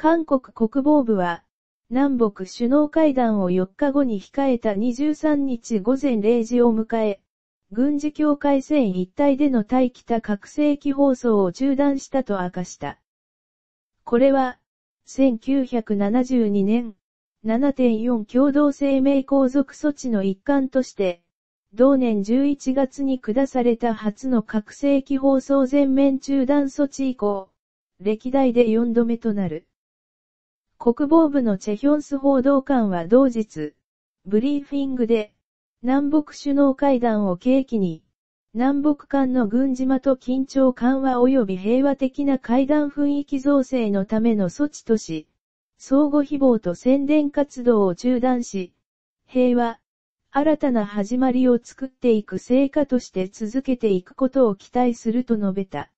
韓国国防部は、南北首脳会談を4日後に控えた23日午前0時を迎え、軍事境界線一帯での対北核兵器放送を中断したと明かした。これは、1972年、7.4共同声明皇族措置の一環として、同年11月に下された初の核兵器放送全面中断措置以降、歴代で4度目となる。国防部のチェヒョンス報道官は同日、ブリーフィングで、南北首脳会談を契機に、南北間の軍事間と緊張緩和及び平和的な会談雰囲気造成のための措置とし、相互誹謗と宣伝活動を中断し、平和、新たな始まりを作っていく成果として続けていくことを期待すると述べた。